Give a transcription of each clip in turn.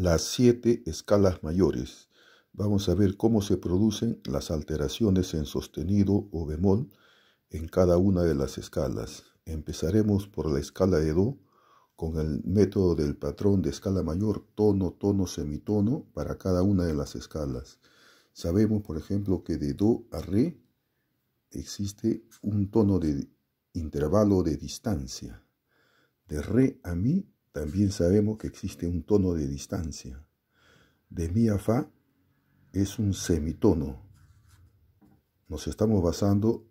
las siete escalas mayores. Vamos a ver cómo se producen las alteraciones en sostenido o bemol en cada una de las escalas. Empezaremos por la escala de Do con el método del patrón de escala mayor tono, tono, semitono para cada una de las escalas. Sabemos, por ejemplo, que de Do a Re existe un tono de intervalo de distancia. De Re a Mi también sabemos que existe un tono de distancia. De mi a fa es un semitono. Nos estamos basando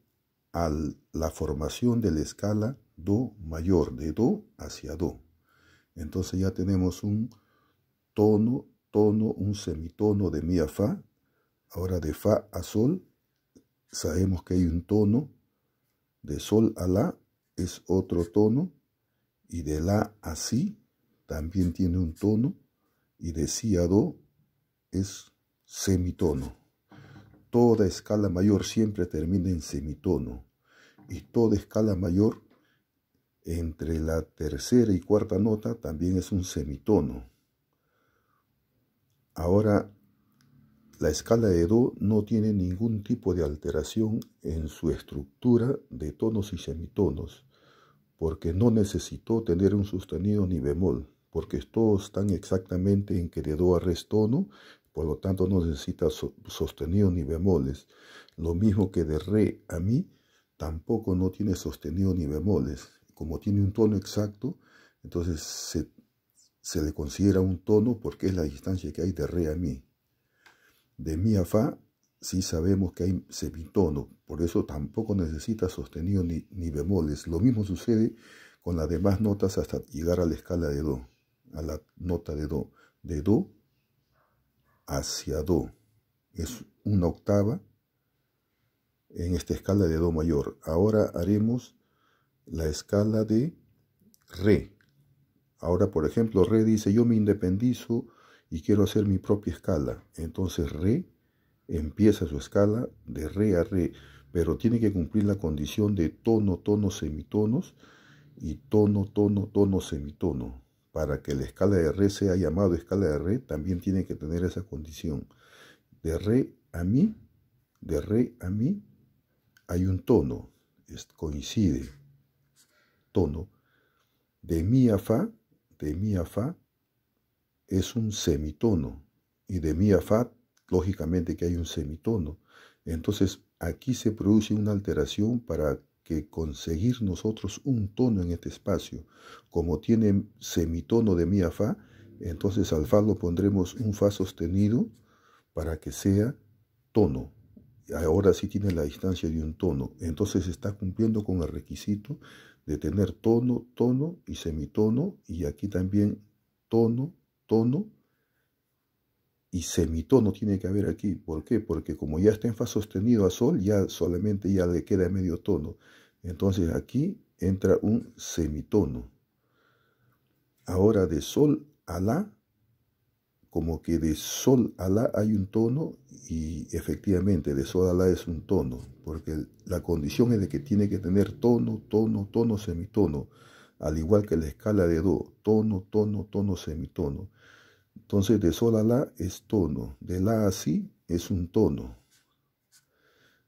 a la formación de la escala do mayor, de do hacia do. Entonces ya tenemos un tono, tono, un semitono de mi a fa. Ahora de fa a sol sabemos que hay un tono. De sol a la es otro tono y de la a si también tiene un tono y de si a do es semitono. Toda escala mayor siempre termina en semitono y toda escala mayor entre la tercera y cuarta nota también es un semitono. Ahora, la escala de Do no tiene ningún tipo de alteración en su estructura de tonos y semitonos porque no necesitó tener un sostenido ni bemol, porque todos están exactamente en que do a tono, por lo tanto no necesita sostenido ni bemoles. Lo mismo que de re a mi, tampoco no tiene sostenido ni bemoles. Como tiene un tono exacto, entonces se, se le considera un tono porque es la distancia que hay de re a mi. De mi a fa si sabemos que hay semitono, por eso tampoco necesita sostenido ni, bemoles. Lo mismo sucede con las demás notas hasta llegar a la escala de Do, a la nota de Do. De Do hacia Do. Es una octava en esta escala de Do mayor. Ahora haremos la escala de Re. Ahora, por ejemplo, Re dice, yo me independizo y quiero hacer mi propia escala. Entonces, Re empieza su escala de re a re, pero tiene que cumplir la condición de tono, tono, semitonos y tono, tono, tono, semitono. Para que la escala de re sea llamada escala de re, también tiene que tener esa condición. De re a mi, de re a mi, hay un tono, coincide, tono. De mi a fa, de mi a fa, es un semitono. Y de mi a fa lógicamente que hay un semitono. Entonces aquí se produce una alteración para que conseguir nosotros un tono en este espacio. Como tiene semitono de mi a fa, entonces al fa lo pondremos un fa sostenido para que sea tono. Ahora sí tiene la distancia de un tono. Entonces está cumpliendo con el requisito de tener tono, tono y semitono. Y aquí también tono, tono y semitono tiene que haber aquí. ¿Por qué? Porque como ya está en fa sostenido a sol, ya solamente ya le queda medio tono. Entonces aquí entra un semitono. Ahora de sol a la, como que de sol a la hay un tono y efectivamente de sol a la es un tono, porque la condición es de que tiene que tener tono, tono, tono, semitono, al igual que la escala de do, tono, tono, tono, semitono. Entonces, de sol a la es tono, de la a si es un tono.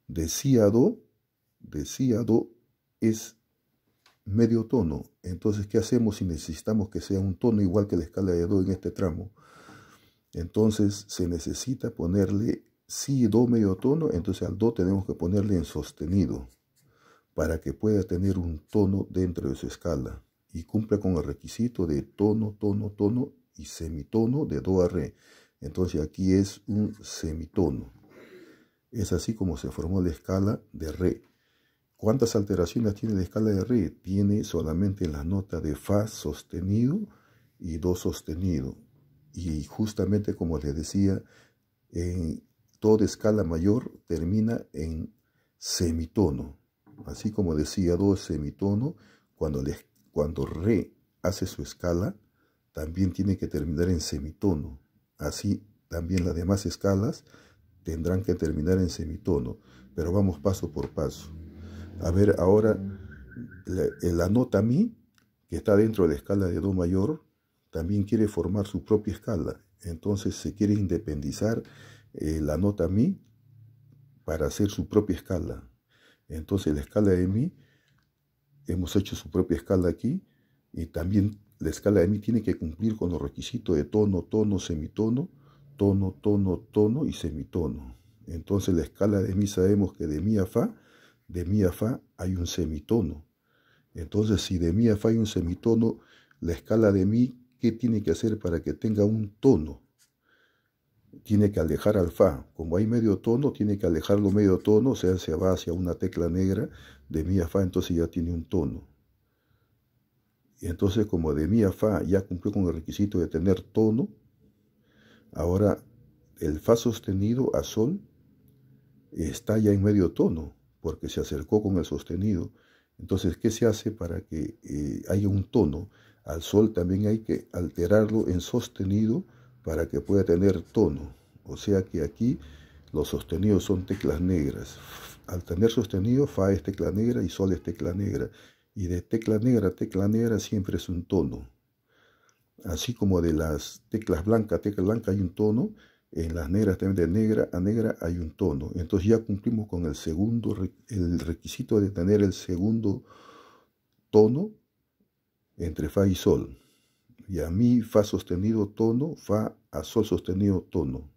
De si a do, de si a do es medio tono. Entonces, ¿qué hacemos si necesitamos que sea un tono igual que la escala de do en este tramo? Entonces, se necesita ponerle si do medio tono, entonces al do tenemos que ponerle en sostenido para que pueda tener un tono dentro de su escala y cumpla con el requisito de tono, tono, tono y semitono de do a re. Entonces aquí es un semitono. Es así como se formó la escala de re. ¿Cuántas alteraciones tiene la escala de re? Tiene solamente la nota de fa sostenido y do sostenido. Y justamente como les decía, en toda escala mayor termina en semitono. Así como decía do semitono, cuando, cuando re hace su escala, también tiene que terminar en semitono. Así también las demás escalas tendrán que terminar en semitono, pero vamos paso por paso. A ver, ahora la, eh, nota mi, que está dentro de la escala de do mayor, también quiere formar su propia escala. Entonces se quiere independizar eh, la nota mi para hacer su propia escala. Entonces la escala de mi, hemos hecho su propia escala aquí y también la escala de mi tiene que cumplir con los requisitos de tono, tono, semitono, tono, tono, tono y semitono. Entonces la escala de mi sabemos que de mi a fa, de mi a fa hay un semitono. Entonces si de mi a fa hay un semitono, la escala de mi, ¿qué tiene que hacer para que tenga un tono? Tiene que alejar al fa. Como hay medio tono, tiene que alejarlo medio tono, o sea, se va hacia una tecla negra de mi a fa, entonces ya tiene un tono entonces como de mi a fa ya cumplió con el requisito de tener tono, ahora el fa sostenido a sol está ya en medio tono, porque se acercó con el sostenido. Entonces, ¿qué se hace para que eh, haya un tono? Al sol también hay que alterarlo en sostenido para que pueda tener tono. O sea que aquí los sostenidos son teclas negras. Al tener sostenido, fa es tecla negra y sol es tecla negra. Y de tecla negra, tecla negra siempre es un tono. Así como de las teclas blancas, tecla blanca hay un tono, en las negras también de negra a negra hay un tono. Entonces ya cumplimos con el segundo, el requisito de tener el segundo tono entre fa y sol. Y a mí fa sostenido tono, fa a sol sostenido tono.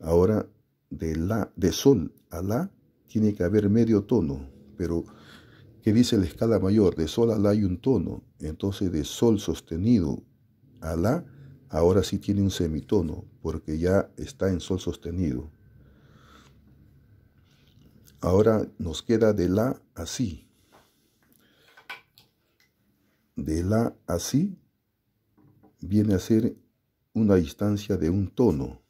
Ahora de la de sol a la tiene que haber medio tono, pero que dice la escala mayor, de sol a la hay un tono, entonces de sol sostenido a la, ahora sí tiene un semitono, porque ya está en sol sostenido. Ahora nos queda de la así. De la a así viene a ser una distancia de un tono,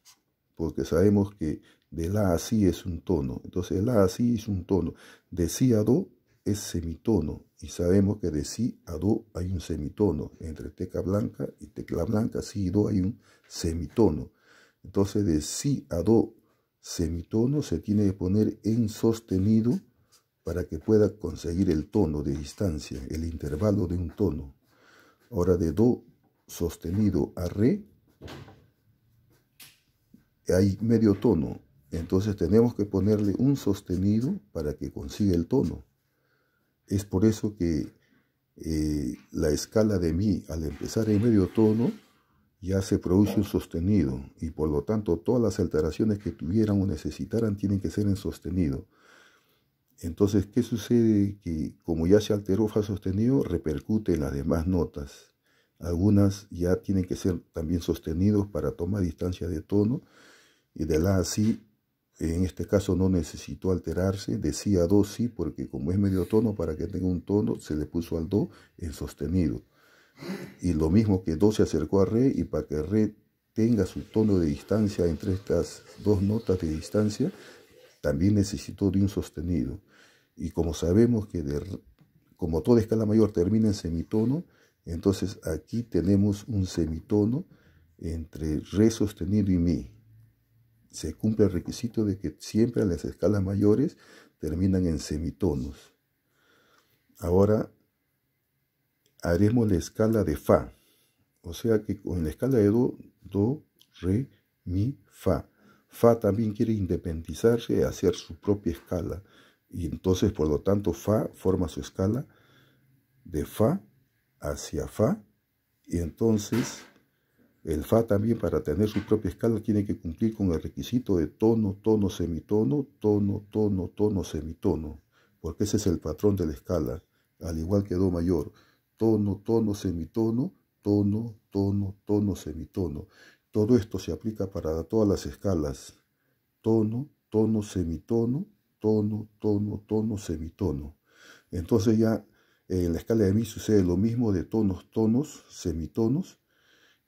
porque sabemos que de la así es un tono. Entonces, la así es un tono. De si a do es semitono y sabemos que de si a do hay un semitono. Entre tecla blanca y tecla blanca, si y do hay un semitono. Entonces de si a do semitono se tiene que poner en sostenido para que pueda conseguir el tono de distancia, el intervalo de un tono. Ahora de do sostenido a re hay medio tono. Entonces tenemos que ponerle un sostenido para que consiga el tono. Es por eso que eh, la escala de mi al empezar en medio tono ya se produce un sostenido y por lo tanto todas las alteraciones que tuvieran o necesitaran tienen que ser en sostenido. Entonces, ¿qué sucede? Que como ya se alteró fa sostenido, repercute en las demás notas. Algunas ya tienen que ser también sostenidos para tomar distancia de tono y de la así en este caso no necesitó alterarse, decía do sí, porque como es medio tono, para que tenga un tono, se le puso al do en sostenido. Y lo mismo que do se acercó a re, y para que re tenga su tono de distancia entre estas dos notas de distancia, también necesitó de un sostenido. Y como sabemos que de, como toda escala mayor termina en semitono, entonces aquí tenemos un semitono entre re sostenido y mi se cumple el requisito de que siempre las escalas mayores terminan en semitonos. Ahora haremos la escala de Fa, o sea que con la escala de Do, Do, Re, Mi, Fa. Fa también quiere independizarse y hacer su propia escala. Y entonces, por lo tanto, Fa forma su escala de Fa hacia Fa. Y entonces el Fa también para tener su propia escala tiene que cumplir con el requisito de tono, tono, semitono, tono, tono, tono, semitono, porque ese es el patrón de la escala, al igual que Do mayor, tono, tono, semitono, tono, tono, tono, semitono. Todo esto se aplica para todas las escalas, tono, tono, semitono, tono, tono, tono, semitono. Entonces ya en la escala de mi sucede lo mismo de tonos, tonos, semitonos,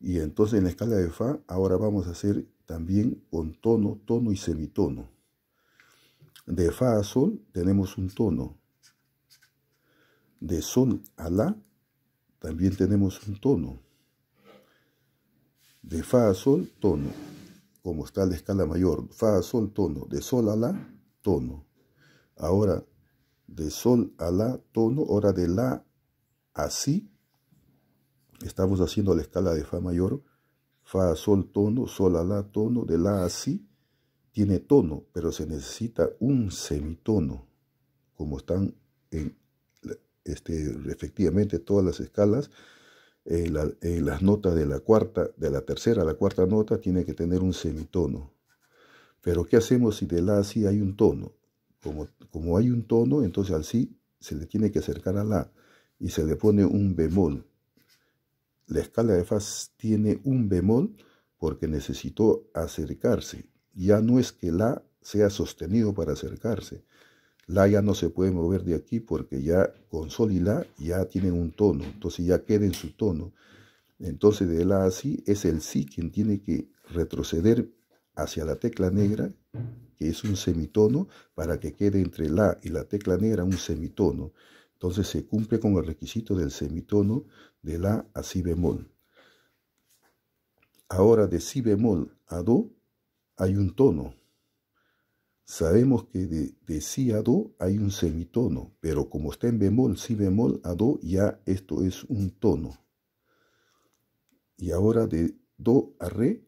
y entonces en la escala de Fa ahora vamos a hacer también con tono, tono y semitono. De Fa a Sol tenemos un tono. De Sol a La también tenemos un tono. De Fa a Sol, tono. Como está la escala mayor. Fa a Sol, tono. De Sol a La, tono. Ahora, de Sol a La, tono. Ahora de La a Si, Estamos haciendo la escala de Fa mayor. Fa, Sol, tono, Sol, a La, tono, de La a Si. Tiene tono, pero se necesita un semitono, como están en, este, efectivamente todas las escalas. En, eh, eh, las notas de la cuarta, de la tercera a la cuarta nota, tiene que tener un semitono. Pero ¿qué hacemos si de la a si hay un tono? Como, como hay un tono, entonces al si se le tiene que acercar a la y se le pone un bemol. La escala de Fas tiene un bemol porque necesitó acercarse. Ya no es que La sea sostenido para acercarse. La ya no se puede mover de aquí porque ya con Sol y La ya tienen un tono, entonces ya queda en su tono. Entonces de La a Si es el Si quien tiene que retroceder hacia la tecla negra, que es un semitono, para que quede entre La y la tecla negra un semitono. Entonces se cumple con el requisito del semitono de la a si bemol. Ahora de si bemol a do hay un tono. Sabemos que de, de, si a do hay un semitono, pero como está en bemol, si bemol a do, ya esto es un tono. Y ahora de do a re,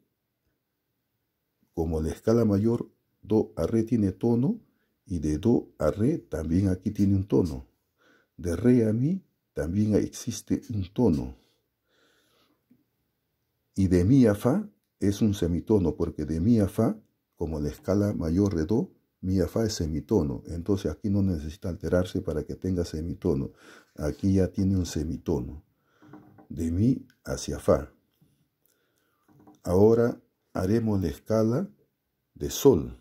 como la escala mayor, do a re tiene tono, y de do a re también aquí tiene un tono. De re a mi también existe un tono. Y de mi a fa es un semitono, porque de mi a fa, como la escala mayor de do, mi a fa es semitono. Entonces aquí no necesita alterarse para que tenga semitono. Aquí ya tiene un semitono. De mi hacia fa. Ahora haremos la escala de sol.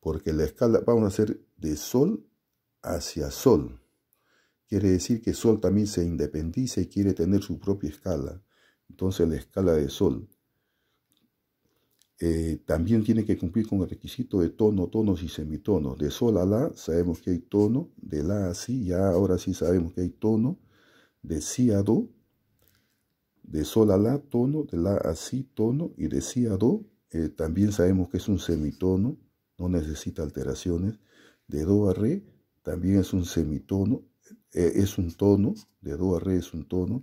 Porque la escala, vamos a hacer de sol hacia Sol. Quiere decir que Sol también se independiza y quiere tener su propia escala. Entonces la escala de Sol eh, también tiene que cumplir con el requisito de tono, tonos y semitonos. De Sol a La sabemos que hay tono, de La a Si ya ahora sí sabemos que hay tono, de Si a Do, de Sol a La tono, de La a Si tono y de Si a Do eh, también sabemos que es un semitono, no necesita alteraciones, de Do a Re también es un semitono, eh, es un tono, de do a re es un tono,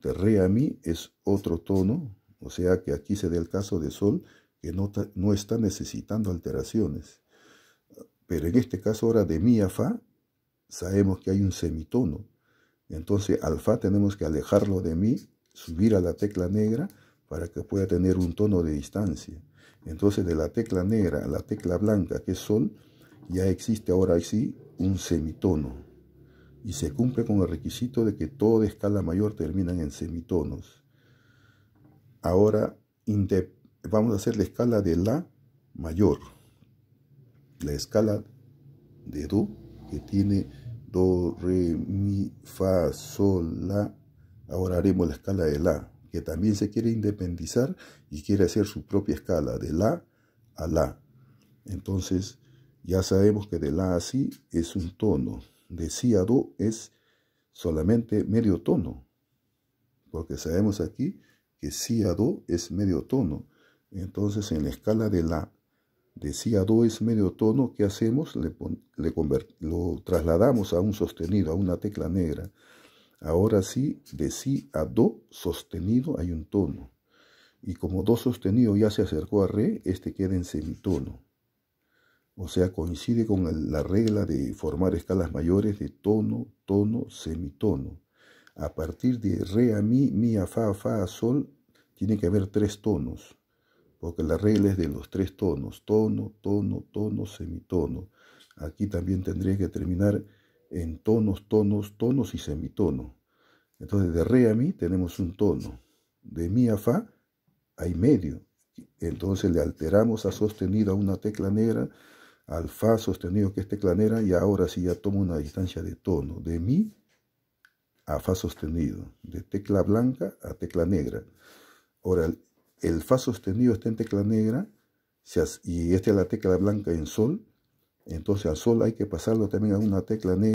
de re a mi es otro tono, o sea que aquí se da el caso de sol que no, no está necesitando alteraciones. Pero en este caso ahora de mi a fa sabemos que hay un semitono, entonces al fa tenemos que alejarlo de mi, subir a la tecla negra para que pueda tener un tono de distancia. Entonces de la tecla negra a la tecla blanca que es sol, ya existe ahora sí un semitono y se cumple con el requisito de que toda escala mayor termina en semitonos. Ahora vamos a hacer la escala de La mayor, la escala de Do que tiene Do, Re, Mi, Fa, Sol, La. Ahora haremos la escala de La, que también se quiere independizar y quiere hacer su propia escala de La a La. Entonces, ya sabemos que de la a si es un tono, de si a do es solamente medio tono, porque sabemos aquí que si a do es medio tono. Entonces en la escala de la de si a do es medio tono, ¿qué hacemos? lo trasladamos a un sostenido, a una tecla negra. Ahora sí, de si a do sostenido hay un tono. Y como do sostenido ya se acercó a re, este queda en semitono. O sea, coincide con la regla de formar escalas mayores de tono, tono, semitono. A partir de re a mi, mi a fa, fa a sol, tiene que haber tres tonos, porque la regla es de los tres tonos, tono, tono, tono, semitono. Aquí también tendría que terminar en tonos, tonos, tonos y semitono. Entonces de re a mi tenemos un tono, de mi a fa hay medio. Entonces le alteramos a sostenido una tecla negra al fa sostenido que es teclanera y ahora sí ya tomo una distancia de tono, de mi a fa sostenido, de tecla blanca a tecla negra. Ahora, el, fa sostenido está en tecla negra y esta es la tecla blanca en sol, entonces al sol hay que pasarlo también a una tecla negra.